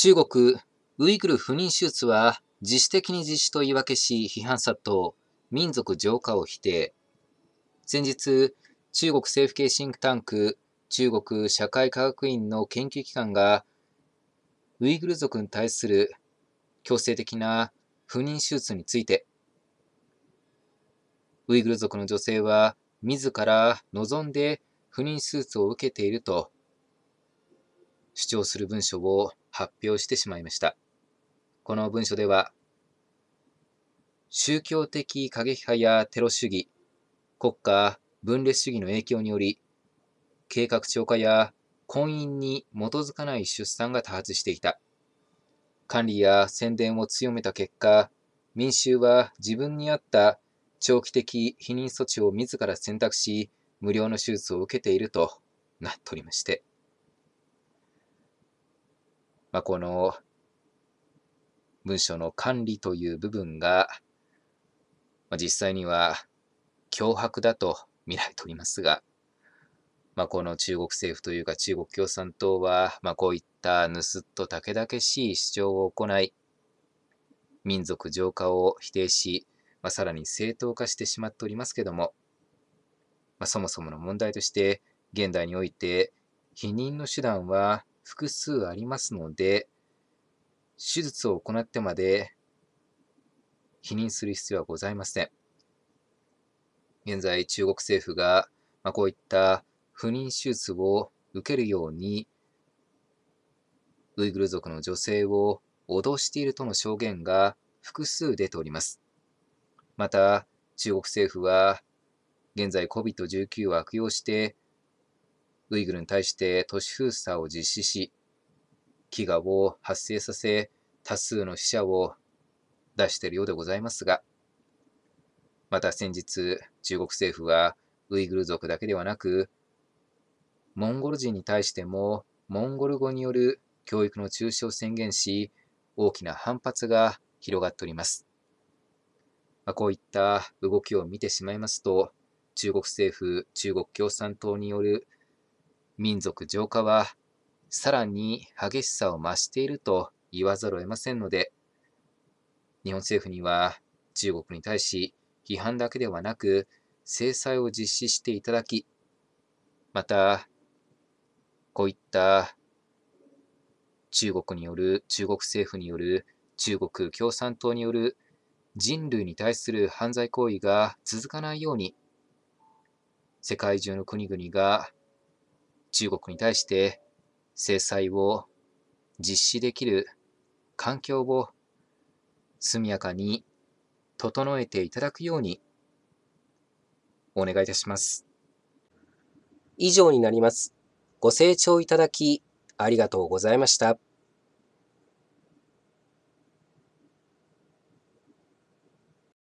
中国、ウイグル不妊手術は自主的に実施と言い訳し批判殺到、民族浄化を否定。先日、中国政府系シンクタンク、中国社会科学院の研究機関が、ウイグル族に対する強制的な不妊手術について、ウイグル族の女性は自ら望んで不妊手術を受けていると主張する文書を発表してしまいました。この文書では、宗教的過激派やテロ主義、国家分裂主義の影響により、計画超過や婚姻に基づかない出産が多発していた。管理や宣伝を強めた結果、民衆は自分に合った長期的避妊措置を自ら選択し、無料の手術を受けているとなっておりまして。まあ、この文書の管理という部分が、まあ、実際には脅迫だと見られておりますが、まあ、この中国政府というか中国共産党は、まあ、こういった盗っ人たけだけしい主張を行い、民族浄化を否定し、まあ、さらに正当化してしまっておりますけども、まあ、そもそもの問題として、現代において、否認の手段は複数ありますので、手術を行ってまで否認する必要はございません。現在、中国政府が、まあ、こういった不妊手術を受けるように、ウイグル族の女性を脅しているとの証言が複数出ております。また、中国政府は、現在 COVID-19 を悪用してウイグルに対して都市封鎖を実施し、飢餓を発生させ、多数の死者を出しているようでございますが、また先日、中国政府はウイグル族だけではなく、モンゴル人に対してもモンゴル語による教育の中止を宣言し、大きな反発が広がっております。まあ、こういった動きを見てしまいますと、中国政府、中国共産党による民族浄化はさらに激しさを増していると言わざるを得ませんので、日本政府には中国に対し批判だけではなく制裁を実施していただき、また、こういった中国による、中国政府による、中国共産党による人類に対する犯罪行為が続かないように、世界中の国々が中国に対して制裁を実施できる環境を速やかに整えていただくようにお願いいたします。以上になります。ご清聴いただきありがとうございました。